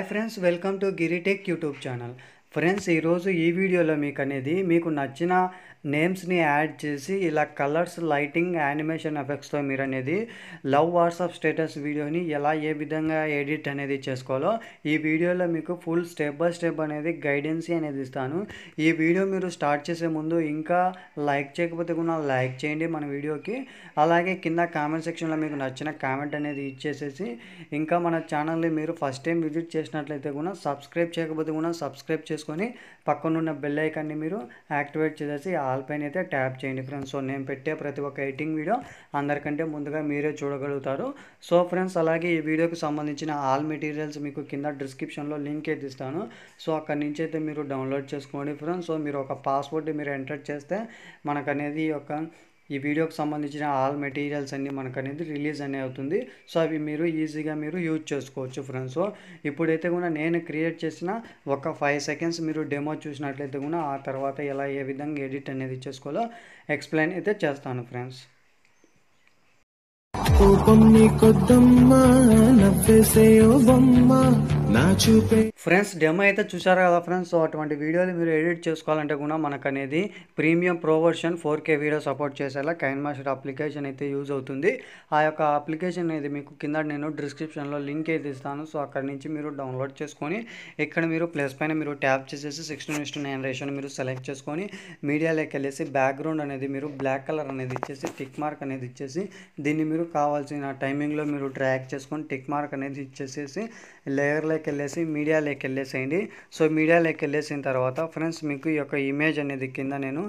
hi friends welcome to Giritech YouTube channel friends ఈరోజు ఈ వీడియోలో మీకు అనేది మీకు నచ్చిన నేమ్స్ని యాడ్ చేసి ఇలా కలర్స్ లైటింగ్ యానిమేషన్ ఎఫెక్ట్స్తో మీరు అనేది లవ్ వాట్సాప్ స్టేటస్ వీడియోని ఎలా ఏ విధంగా ఎడిట్ అనేది చేసుకోవాలో ఈ వీడియోలో మీకు ఫుల్ స్టెప్ బై స్టెప్ అనేది గైడెన్సీ అనేది ఇస్తాను ఈ వీడియో మీరు స్టార్ట్ చేసే ముందు ఇంకా లైక్ చేయకపోతే కూడా లైక్ చేయండి మన వీడియోకి అలాగే కింద కామెంట్ సెక్షన్లో మీకు నచ్చిన కామెంట్ అనేది ఇచ్చేసేసి ఇంకా మన ఛానల్ని మీరు ఫస్ట్ టైం విజిట్ చేసినట్లయితే కూడా సబ్స్క్రైబ్ చేయకపోతే కూడా సబ్స్క్రైబ్ చేసుకొని పక్కనున్న బెల్ ఐకాన్ని మీరు యాక్టివేట్ చేసేసి ఆల్ పైన అయితే ట్యాప్ చేయండి ఫ్రెండ్స్ సో నేను పెట్టే ప్రతి ఒక్క ఎడిటింగ్ వీడియో అందరికంటే ముందుగా మీరే చూడగలుగుతారు సో ఫ్రెండ్స్ అలాగే ఈ వీడియోకి సంబంధించిన ఆల్ మెటీరియల్స్ మీకు కింద డిస్క్రిప్షన్లో లింక్ అయితే ఇస్తాను సో అక్కడి నుంచి అయితే మీరు డౌన్లోడ్ చేసుకోండి ఫ్రెండ్స్ సో మీరు ఒక పాస్వర్డ్ మీరు ఎంటర్ చేస్తే మనకు అనేది యొక్క ఈ వీడియోకి సంబంధించిన ఆల్ మెటీరియల్స్ అన్నీ మనకు అనేది రిలీజ్ అనే అవుతుంది సో అవి మీరు ఈజీగా మీరు యూజ్ చేసుకోవచ్చు ఫ్రెండ్స్ సో ఇప్పుడైతే కూడా నేను క్రియేట్ చేసిన ఒక ఫైవ్ సెకండ్స్ మీరు డెమో చూసినట్లయితే కూడా ఆ తర్వాత ఎలా ఏ విధంగా ఎడిట్ అనేది చేసుకోవాలో ఎక్స్ప్లెయిన్ అయితే చేస్తాను ఫ్రెండ్స్ కోపం నీ కొద్దమ్మా నవ్వేసే ఓ బొమ్మ నా చూపే ఫ్రెండ్స్ డెమో అయితే చూసారు కదా ఫ్రెండ్స్ సో అటువంటి వీడియోలు మీరు ఎడిట్ చేసుకోవాలంటే కూడా మనకు అనేది premium pro version four K video support చేసేలా కైన్ మాస్టర్ అప్లికేషన్ అయితే యూజ్ అవుతుంది ఆ యొక్క అప్లికేషన్ అనేది మీకు కింద నేను డిస్క్రిప్షన్లో లింక్ అయితే ఇస్తాను సో అక్కడ నుంచి మీరు డౌన్లోడ్ చేసుకొని ఇక్కడ మీరు ప్లస్ పైన మీరు ట్యాప్ చేసేసి సిక్స్టీన్ ఇస్టు నైన్ రేషన్ మీరు సెలెక్ట్ చేసుకొని మీడియాలోకి వెళ్ళేసి బ్యాక్గ్రౌండ్ అనేది మీరు బ్లాక్ కలర్ అనేది ఇచ్చేసి టిక్ మార్క్ అనేది ఇచ్చేసి దీన్ని మీరు కావాల్సిన టైమింగ్లో మీరు ట్రాక్ చేసుకొని టిక్ మార్క్ అనేది ఇచ్చేసేసి లేయర్లోకి వెళ్ళేసి మీడియా మీడియాలోకి వెళ్ళేసేయండి సో మీడియాలోకి వెళ్ళేసిన తర్వాత ఫ్రెండ్స్ మీకు ఈ యొక్క ఇమేజ్ అనేది కింద నేను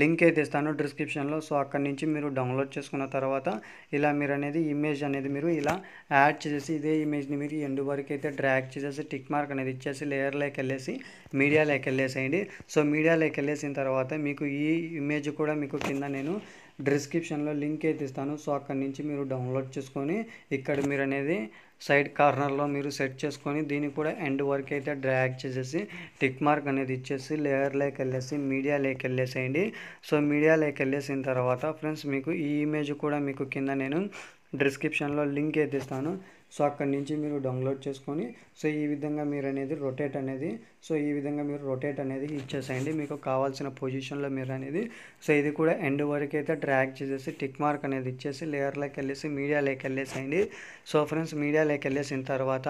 లింక్ అయితే ఇస్తాను డిస్క్రిప్షన్లో సో అక్కడి నుంచి మీరు డౌన్లోడ్ చేసుకున్న తర్వాత ఇలా మీరు అనేది ఇమేజ్ అనేది మీరు ఇలా యాడ్ చేసేసి ఇదే ఇమేజ్ని మీరు ఎండు వరకు అయితే డ్రాక్ చేసేసి టిక్ మార్క్ అనేది ఇచ్చేసి లేయర్లోకి వెళ్ళేసి మీడియాలోకి వెళ్ళేసేయండి సో మీడియాలోకి వెళ్ళేసిన తర్వాత మీకు ఈ ఇమేజ్ కూడా మీకు కింద నేను డిస్క్రిప్షన్లో లింక్ అయితే ఇస్తాను సో అక్కడి నుంచి మీరు డౌన్లోడ్ చేసుకొని ఇక్కడ మీరు అనేది సైడ్ కార్నర్లో మీరు సెట్ చేసుకొని దీన్ని కూడా ఎండ్ వరకు అయితే డ్రాగ్ చేసేసి టిక్ మార్క్ అనేది ఇచ్చేసి లేయర్ లేక వెళ్ళేసి మీడియా లేక వెళ్ళేసేయండి సో మీడియా లేక వెళ్ళేసిన తర్వాత ఫ్రెండ్స్ మీకు ఈ ఇమేజ్ కూడా మీకు కింద నేను డిస్క్రిప్షన్లో లింక్ అయితే ఇస్తాను సో అక్కడి నుంచి మీరు డౌన్లోడ్ చేసుకొని సో ఈ విధంగా మీరు అనేది రొటేట్ అనేది సో ఈ విధంగా మీరు రొటేట్ అనేది ఇచ్చేసేయండి మీకు కావాల్సిన పొజిషన్లో మీరు అనేది సో ఇది కూడా ఎండ్ వరకు అయితే ట్రాక్ చేసేసి టిక్ మార్క్ అనేది ఇచ్చేసి లేయర్లోకి వెళ్ళేసి మీడియాలోకి వెళ్ళేసేయండి సో ఫ్రెండ్స్ మీడియాలోకి వెళ్ళేసిన తర్వాత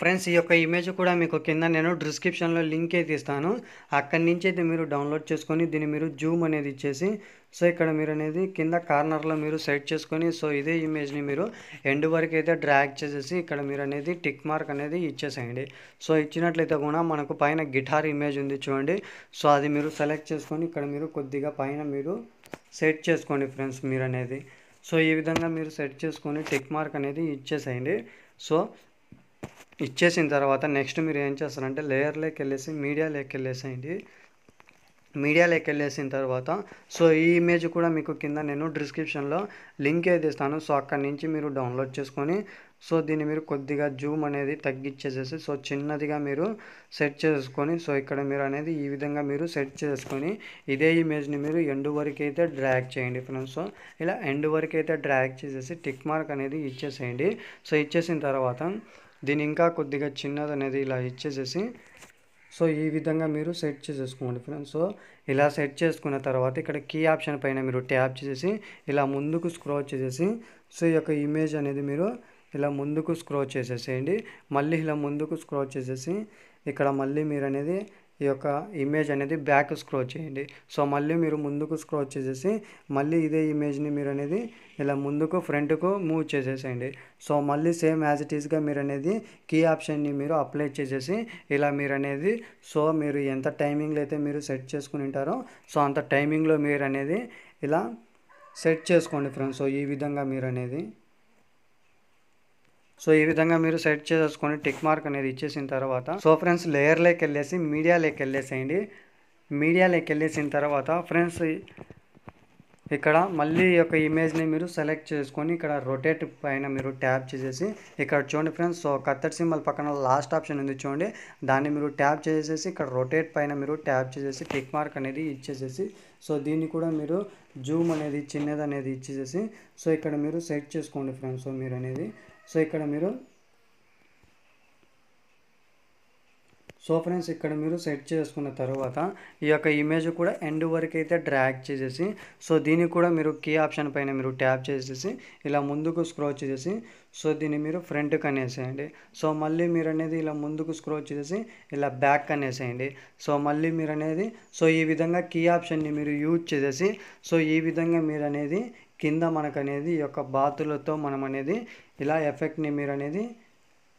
ఫ్రెండ్స్ ఈ యొక్క ఇమేజ్ కూడా మీకు కింద నేను డిస్క్రిప్షన్లో లింక్ అయితే ఇస్తాను అక్కడి నుంచి అయితే మీరు డౌన్లోడ్ చేసుకొని దీన్ని మీరు జూమ్ అనేది ఇచ్చేసి సో ఇక్కడ మీరు అనేది కింద కార్నర్లో మీరు సెట్ చేసుకొని సో ఇదే ఇమేజ్ని మీరు ఎండ్ వరకు అయితే డ్రాగ్ చేసేసి ఇక్కడ మీరు అనేది టిక్ మార్క్ అనేది ఇచ్చేసేయండి సో ఇచ్చినట్లయితే కూడా మనకు పైన గిటార్ ఇమేజ్ ఉంది చూడండి సో అది మీరు సెలెక్ట్ చేసుకొని ఇక్కడ మీరు కొద్దిగా పైన మీరు సెట్ చేసుకోండి ఫ్రెండ్స్ మీరు అనేది సో ఈ విధంగా మీరు సెట్ చేసుకొని టిక్ మార్క్ అనేది ఇచ్చేసేయండి సో ఇచ్చేసిన తర్వాత నెక్స్ట్ మీరు ఏం చేస్తారంటే లేయర్లోకి వెళ్ళేసి మీడియాలోకి వెళ్ళేసేయండి మీడియాలోకి వెళ్ళేసిన తర్వాత సో ఈ ఇమేజ్ కూడా మీకు కింద నేను డిస్క్రిప్షన్లో లింక్ అయితే ఇస్తాను సో అక్కడి నుంచి మీరు డౌన్లోడ్ చేసుకొని సో దీన్ని మీరు కొద్దిగా జూమ్ అనేది తగ్గించేసేసి సో చిన్నదిగా మీరు సెట్ చేసుకొని సో ఇక్కడ మీరు అనేది ఈ విధంగా మీరు సెట్ చేసుకొని ఇదే ఇమేజ్ని మీరు ఎండు వరకు అయితే డ్రాగ్ చేయండి ఫ్రెండ్స్ సో ఇలా ఎండు వరకు అయితే డ్రాగ్ చేసేసి టిక్ మార్క్ అనేది ఇచ్చేసేయండి సో ఇచ్చేసిన తర్వాత దీని ఇంకా కొద్దిగా చిన్నది అనేది ఇలా ఇచ్చేసేసి సో ఈ విధంగా మీరు సెట్ చేసేసుకోండి ఫ్రెండ్స్ సో ఇలా సెట్ చేసుకున్న తర్వాత ఇక్కడ కీ ఆప్షన్ పైన మీరు ట్యాప్ చేసేసి ఇలా ముందుకు స్క్రోల్ చేసేసి సో ఈ యొక్క ఇమేజ్ అనేది మీరు ఇలా ముందుకు స్క్రోల్ చేసేసేయండి మళ్ళీ ఇలా ముందుకు స్క్రోల్ చేసేసి ఇక్కడ మళ్ళీ మీరు అనేది ఈ యొక్క ఇమేజ్ అనేది బ్యాక్ స్క్రోచ్ చేయండి సో మళ్ళీ మీరు ముందుకు స్క్రో చేసేసి మళ్ళీ ఇదే ఇమేజ్ని మీరు అనేది ఇలా ముందుకు ఫ్రంట్కు మూవ్ చేసేసేయండి సో మళ్ళీ సేమ్ యాజ్ ఇట్ ఈస్గా మీరు అనేది కీ ఆప్షన్ని మీరు అప్లై చేసేసి ఇలా మీరు అనేది సో మీరు ఎంత టైమింగ్లో అయితే మీరు సెట్ చేసుకుని ఉంటారో సో అంత టైమింగ్లో మీరు అనేది ఇలా సెట్ చేసుకోండి ఫ్రెండ్స్ సో ఈ విధంగా మీరు అనేది సో ఈ విధంగా మీరు సెట్ చేసుకొని టిక్ మార్క్ అనేది ఇచ్చేసిన తర్వాత సో ఫ్రెండ్స్ లేయర్లోకి వెళ్ళేసి మీడియాలోకి వెళ్ళేసేయండి మీడియాలోకి వెళ్ళేసిన తర్వాత ఫ్రెండ్స్ ఇక్కడ మళ్ళీ యొక్క ఇమేజ్ని మీరు సెలెక్ట్ చేసుకొని ఇక్కడ రొటేట్ పైన మీరు ట్యాప్ చేసేసి ఇక్కడ చూడండి ఫ్రెండ్స్ సో కత్తర్ సింబల్ పక్కన లాస్ట్ ఆప్షన్ ఉంది చూడండి దాన్ని మీరు ట్యాప్ చేసేసి ఇక్కడ రొటేట్ పైన మీరు ట్యాప్ చేసేసి టిక్ మార్క్ అనేది ఇచ్చేసేసి సో దీన్ని కూడా మీరు జూమ్ అనేది చిన్నది అనేది ఇచ్చేసేసి సో ఇక్కడ మీరు సెట్ చేసుకోండి ఫ్రెండ్స్ సో మీరు అనేది సో ఇక్కడ మీరు సో ఫ్రెండ్స్ ఇక్కడ మీరు సెట్ చేసుకున్న తర్వాత ఈ యొక్క ఇమేజ్ కూడా ఎండ్ వరకు అయితే డ్రాగ్ చేసేసి సో దీన్ని కూడా మీరు కీ ఆప్షన్ పైన మీరు ట్యాప్ చేసేసి ఇలా ముందుకు స్క్రోచ్ చేసేసి సో దీన్ని మీరు ఫ్రంట్కి అనేసేయండి సో మళ్ళీ మీరు అనేది ఇలా ముందుకు స్క్రోచ్ చేసేసి ఇలా బ్యాక్ అనేసేయండి సో మళ్ళీ మీరు అనేది సో ఈ విధంగా కీ ఆప్షన్ని మీరు యూజ్ చేసేసి సో ఈ విధంగా మీరు అనేది కింద మనకు అనేది ఈ యొక్క బాతులతో మనం అనేది ఇలా ఎఫెక్ట్ని మీరు అనేది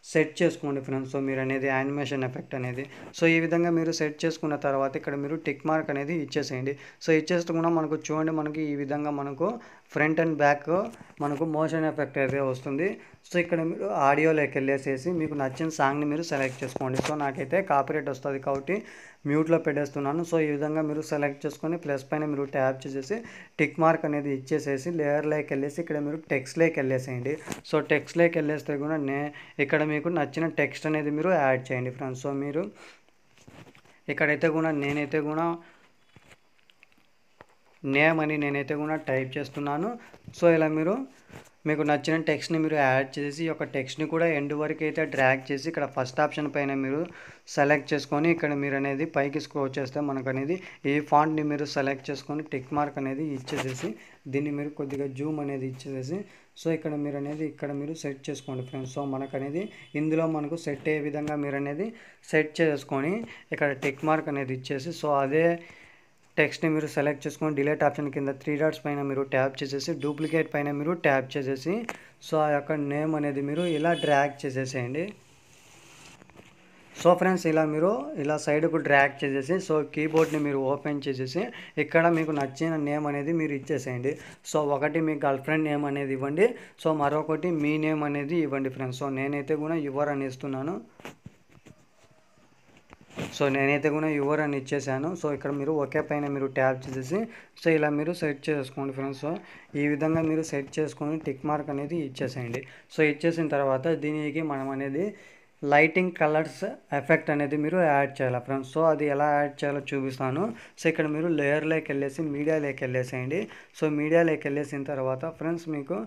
సెట్ చేసుకోండి ఫ్రెండ్స్ సో మీరు అనేది యానిమేషన్ ఎఫెక్ట్ అనేది సో ఈ విధంగా మీరు సెట్ చేసుకున్న తర్వాత ఇక్కడ మీరు టిక్ మార్క్ అనేది ఇచ్చేసేయండి సో ఇచ్చేస్తే మనకు చూడండి మనకి ఈ విధంగా మనకు ఫ్రంట్ అండ్ బ్యాక్ మనకు మోషన్ ఎఫెక్ట్ అయితే వస్తుంది సో ఇక్కడ మీరు ఆడియోలోకి వెళ్ళేసేసి మీకు నచ్చిన సాంగ్ని మీరు సెలెక్ట్ చేసుకోండి సో నాకైతే కాపీరేట్ వస్తుంది కాబట్టి మ్యూట్లో పెట్టేస్తున్నాను సో ఈ విధంగా మీరు సెలెక్ట్ చేసుకొని ప్లస్ పైన మీరు ట్యాప్ చేసేసి టిక్ మార్క్ అనేది ఇచ్చేసేసి లేయర్లోకి వెళ్ళేసి ఇక్కడ మీరు టెక్స్ట్లోకి వెళ్ళేసేయండి సో టెక్స్ట్లోకి వెళ్ళేస్తే కూడా నే ఇక్కడ మీకు నచ్చిన టెక్స్ట్ అనేది మీరు యాడ్ చేయండి ఫ్రెండ్స్ సో మీరు ఇక్కడైతే కూడా నేనైతే కూడా నేమ్ అని నేనైతే కూడా టైప్ చేస్తున్నాను సో ఇలా మీరు మీకు నచ్చిన టెక్స్ట్ని మీరు యాడ్ చేసి ఒక టెక్స్ట్ని కూడా ఎండ్ వరకు అయితే డ్రాగ్ చేసి ఇక్కడ ఫస్ట్ ఆప్షన్ పైన మీరు సెలెక్ట్ చేసుకొని ఇక్కడ మీరు అనేది పైకి స్క్రోల్ చేస్తే మనకు అనేది ఈ ఫాంట్ని మీరు సెలెక్ట్ చేసుకొని టిక్ మార్క్ అనేది ఇచ్చేసేసి దీన్ని మీరు కొద్దిగా జూమ్ అనేది ఇచ్చేసేసి సో ఇక్కడ మీరు అనేది ఇక్కడ మీరు సెట్ చేసుకోండి ఫ్రెండ్స్ సో మనకు అనేది ఇందులో మనకు సెట్ అయ్యే విధంగా మీరు అనేది సెట్ చేసుకొని ఇక్కడ టిక్ మార్క్ అనేది ఇచ్చేసి సో అదే టెక్స్ట్ని మీరు సెలెక్ట్ చేసుకొని డిలీట్ ఆప్షన్ కింద త్రీ డాట్స్ పైన మీరు ట్యాప్ చేసేసి డూప్లికేట్ పైన మీరు ట్యాప్ చేసేసి సో ఆ యొక్క నేమ్ అనేది మీరు ఇలా డ్రాగ్ చేసేసేయండి సో ఫ్రెండ్స్ ఇలా మీరు ఇలా సైడ్కు డ్రాగ్ చేసేసి సో కీబోర్డ్ని మీరు ఓపెన్ చేసేసి ఇక్కడ మీకు నచ్చిన నేమ్ అనేది మీరు ఇచ్చేసేయండి సో ఒకటి మీ గర్ల్ ఫ్రెండ్ నేమ్ అనేది ఇవ్వండి సో మరొకటి మీ నేమ్ అనేది ఇవ్వండి ఫ్రెండ్స్ సో నేనైతే కూడా యువర్ అని ఇస్తున్నాను సో నేనైతే కూడా యువర్ అని ఇచ్చేసాను సో ఇక్కడ మీరు ఒకే పైన మీరు ట్యాప్ చేసేసి సో ఇలా మీరు సెట్ చేసుకోండి ఫ్రెండ్స్ సో ఈ విధంగా మీరు సెట్ చేసుకొని టిక్ మార్క్ అనేది ఇచ్చేసేయండి సో ఇచ్చేసిన తర్వాత దీనికి మనం అనేది లైటింగ్ కలర్స్ ఎఫెక్ట్ అనేది మీరు యాడ్ చేయాలి ఫ్రెండ్స్ సో అది ఎలా యాడ్ చేయాలో చూపిస్తాను సో ఇక్కడ మీరు లేయర్లోకి వెళ్ళేసి మీడియాలోకి వెళ్ళేసేయండి సో మీడియాలోకి వెళ్ళేసిన తర్వాత ఫ్రెండ్స్ మీకు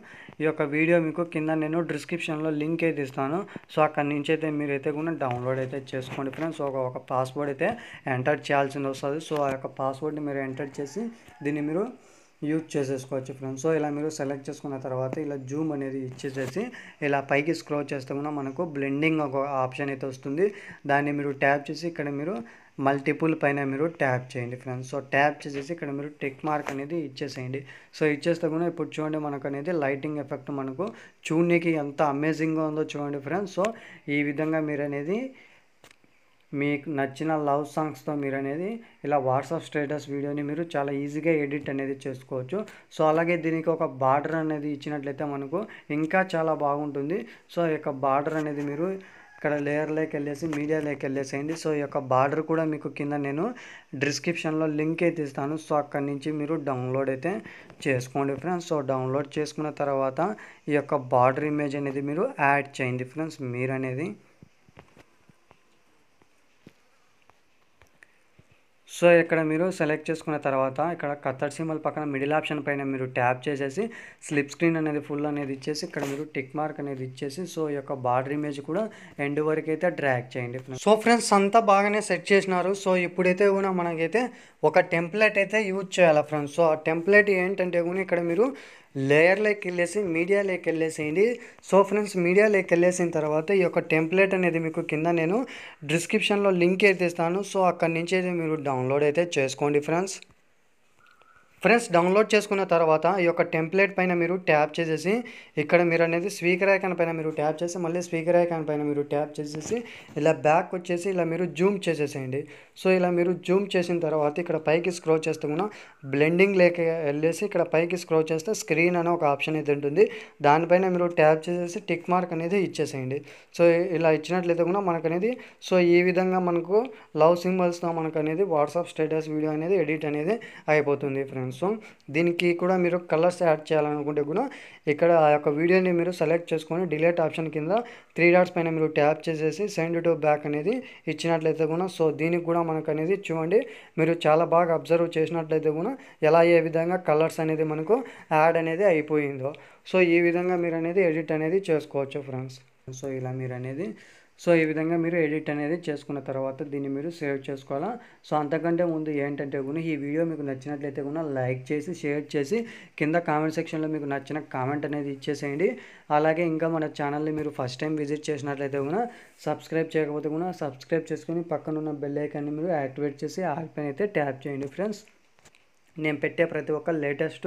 ఈ యొక్క వీడియో మీకు కింద నేను డిస్క్రిప్షన్లో లింక్ అయితే ఇస్తాను సో అక్కడ నుంచి అయితే మీరు అయితే కూడా డౌన్లోడ్ అయితే చేసుకోండి ఫ్రెండ్స్ ఒక ఒక పాస్వర్డ్ అయితే ఎంటర్ చేయాల్సింది వస్తుంది సో ఆ యొక్క పాస్వర్డ్ని మీరు ఎంటర్ చేసి దీన్ని మీరు యూజ్ చేసేసుకోవచ్చు ఫ్రెండ్స్ సో ఇలా మీరు సెలెక్ట్ చేసుకున్న తర్వాత ఇలా జూమ్ అనేది ఇచ్చేసేసి ఇలా పైకి స్క్రోల్ చేస్తే కూడా మనకు బ్లెండింగ్ ఒక ఆప్షన్ అయితే వస్తుంది దాన్ని మీరు ట్యాప్ చేసి ఇక్కడ మీరు మల్టిపుల్ పైన మీరు ట్యాప్ చేయండి ఫ్రెండ్స్ సో ట్యాప్ చేసేసి ఇక్కడ మీరు టెక్ మార్క్ అనేది ఇచ్చేసేయండి సో ఇచ్చేస్తే కూడా ఇప్పుడు చూడండి మనకు అనేది లైటింగ్ ఎఫెక్ట్ మనకు చూడనీకి ఎంత అమేజింగ్గా ఉందో చూడండి ఫ్రెండ్స్ సో ఈ విధంగా మీరు అనేది మీకు నచ్చిన లవ్ సాంగ్స్తో మీరు అనేది ఇలా వాట్సాప్ స్టేటస్ వీడియోని మీరు చాలా ఈజీగా ఎడిట్ అనేది చేసుకోవచ్చు సో అలాగే దీనికి ఒక బార్డర్ అనేది ఇచ్చినట్లయితే మనకు ఇంకా చాలా బాగుంటుంది సో ఈ యొక్క బార్డర్ అనేది మీరు ఇక్కడ లేయర్లోకి వెళ్ళేసి మీడియా మీడియాలోకి వెళ్ళేసేయండి సో ఈ యొక్క బార్డర్ కూడా మీకు కింద నేను డిస్క్రిప్షన్లో లింక్ అయితే ఇస్తాను సో అక్కడి నుంచి మీరు డౌన్లోడ్ అయితే చేసుకోండి ఫ్రెండ్స్ సో డౌన్లోడ్ చేసుకున్న తర్వాత ఈ యొక్క బార్డర్ ఇమేజ్ అనేది మీరు యాడ్ చేయండి ఫ్రెండ్స్ మీరు అనేది సో ఇక్కడ మీరు సెలెక్ట్ చేసుకున్న తర్వాత ఇక్కడ కత్తర్ సింబల్ పక్కన మిడిల్ ఆప్షన్ పైన మీరు ట్యాప్ చేసేసి స్లిప్ స్క్రీన్ అనేది ఫుల్ అనేది ఇచ్చేసి ఇక్కడ మీరు టిక్ మార్క్ అనేది ఇచ్చేసి సో ఈ యొక్క బార్డర్ ఇమేజ్ కూడా ఎండ్ వరకు అయితే డ్రాక్ చేయండి సో ఫ్రెండ్స్ అంతా బాగానే సెట్ చేసినారు సో ఇప్పుడైతే కూడా మనకైతే ఒక టెంప్లెట్ అయితే యూజ్ చేయాలి ఫ్రెండ్స్ సో ఆ టెంప్లెట్ ఏంటంటే కూడా ఇక్కడ మీరు లేయర్లోకి వెళ్ళేసి మీడియాలోకి వెళ్ళేసేయండి సో ఫ్రెండ్స్ మీడియాలోకి వెళ్ళేసిన తర్వాత ఈ యొక్క టెంప్లెట్ అనేది మీకు కింద నేను డిస్క్రిప్షన్లో లింక్ అయితే ఇస్తాను సో అక్కడి నుంచి అయితే మీరు డౌన్లోడ్ అయితే చేసుకోండి ఫ్రెండ్స్ ఫ్రెండ్స్ డౌన్లోడ్ చేసుకున్న తర్వాత ఈ యొక్క టెంప్లెట్ పైన మీరు ట్యాప్ చేసేసి ఇక్కడ మీరు అనేది స్పీకర్ ఐకాన్ పైన మీరు ట్యాప్ చేసి మళ్ళీ స్పీకర్ ఐకాన్ పైన మీరు ట్యాప్ చేసేసి ఇలా బ్యాక్ వచ్చేసి ఇలా మీరు జూమ్ చేసేసేయండి సో ఇలా మీరు జూమ్ చేసిన తర్వాత ఇక్కడ పైకి స్క్రో చేస్తే కూడా బ్లెండింగ్ లేక వెళ్ళేసి ఇక్కడ పైకి స్క్రో చేస్తే స్క్రీన్ అనే ఒక ఆప్షన్ అయితే ఉంటుంది దానిపైన మీరు ట్యాప్ చేసేసి టిక్ మార్క్ అనేది ఇచ్చేసేయండి సో ఇలా ఇచ్చినట్లయితే కూడా మనకనేది సో ఈ విధంగా మనకు లవ్ సింబల్స్తో మనకు అనేది వాట్సాప్ స్టేటస్ వీడియో అనేది ఎడిట్ అనేది అయిపోతుంది ఫ్రెండ్స్ సో దీనికి కూడా మీరు కలర్స్ యాడ్ చేయాలనుకుంటే కూడా ఇక్కడ ఆ యొక్క వీడియోని మీరు సెలెక్ట్ చేసుకొని డిలేట్ ఆప్షన్ కింద త్రీ డాట్స్ పైన మీరు ట్యాప్ చేసేసి సెండ్ టు బ్యాక్ అనేది ఇచ్చినట్లయితే కూడా సో దీనికి కూడా మనకు అనేది చూడండి మీరు చాలా బాగా అబ్జర్వ్ చేసినట్లయితే కూడా ఎలా ఏ విధంగా కలర్స్ అనేది మనకు యాడ్ అనేది అయిపోయిందో సో ఈ విధంగా మీరు అనేది ఎడిట్ అనేది చేసుకోవచ్చు ఫ్రెండ్స్ సో ఇలా మీరు అనేది సో ఈ విధంగా మీరు ఎడిట్ అనేది చేసుకున్న తర్వాత దీన్ని మీరు సేవ్ చేసుకోవాలా సో అంతకంటే ముందు ఏంటంటే కూడా ఈ వీడియో మీకు నచ్చినట్లయితే కూడా లైక్ చేసి షేర్ చేసి కింద కామెంట్ సెక్షన్లో మీకు నచ్చిన కామెంట్ అనేది ఇచ్చేసేయండి అలాగే ఇంకా మన ఛానల్ని మీరు ఫస్ట్ టైం విజిట్ చేసినట్లయితే కూడా సబ్స్క్రైబ్ చేయకపోతే కూడా సబ్స్క్రైబ్ చేసుకుని పక్కనున్న బెల్ ఐకాన్ని మీరు యాక్టివేట్ చేసి ఆల్పైన అయితే ట్యాప్ చేయండి ఫ్రెండ్స్ నేను పెట్టే ప్రతి ఒక్క లేటెస్ట్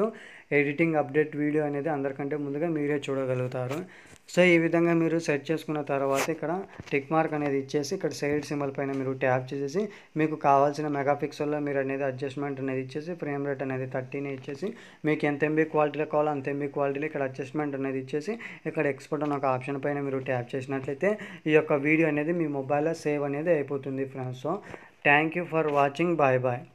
ఎడిటింగ్ అప్డేట్ వీడియో అనేది అందరికంటే ముందుగా మీరే చూడగలుగుతారు సో ఈ విధంగా మీరు సెట్ చేసుకున్న తర్వాత ఇక్కడ టిక్ మార్క్ అనేది ఇచ్చేసి ఇక్కడ సైడ్ సింబల్ పైన మీరు ట్యాప్ చేసేసి మీకు కావాల్సిన మెగా పిక్సెల్లో మీరు అనేది అడ్జస్ట్మెంట్ అనేది ఇచ్చేసి ఫ్రేమ్ రేట్ అనేది థర్టీని ఇచ్చేసి మీకు ఎంత ఎంబీ క్వాలిటీలో కావాలో అంత ఎంబీ క్వాలిటీలో ఇక్కడ అడ్జస్ట్మెంట్ అనేది ఇచ్చేసి ఇక్కడ ఎక్స్పోర్ట్ అనే ఒక ఆప్షన్ పైన మీరు ట్యాప్ చేసినట్లయితే ఈ యొక్క వీడియో అనేది మీ మొబైల్లో సేవ్ అనేది అయిపోతుంది friends so thank you for watching bye bye